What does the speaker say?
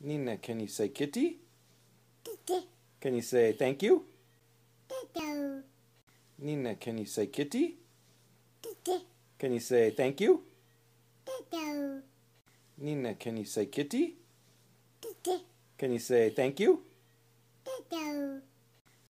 Nina, can you say kitty? Kitty. Can you say thank you? Nina, can you say kitty? Can you say thank you? Nina, can you say kitty? Can you say thank you?